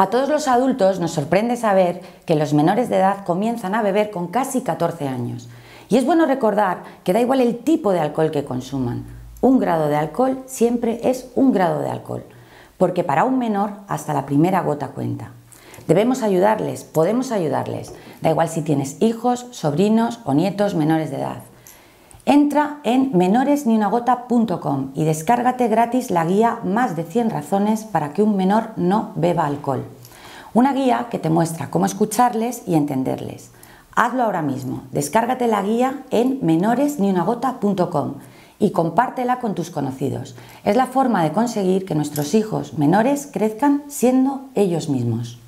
A todos los adultos nos sorprende saber que los menores de edad comienzan a beber con casi 14 años. Y es bueno recordar que da igual el tipo de alcohol que consuman. Un grado de alcohol siempre es un grado de alcohol, porque para un menor hasta la primera gota cuenta. Debemos ayudarles, podemos ayudarles, da igual si tienes hijos, sobrinos o nietos menores de edad. Entra en menoresniunagota.com y descárgate gratis la guía Más de 100 razones para que un menor no beba alcohol. Una guía que te muestra cómo escucharles y entenderles. Hazlo ahora mismo. Descárgate la guía en menoresniunagota.com y compártela con tus conocidos. Es la forma de conseguir que nuestros hijos menores crezcan siendo ellos mismos.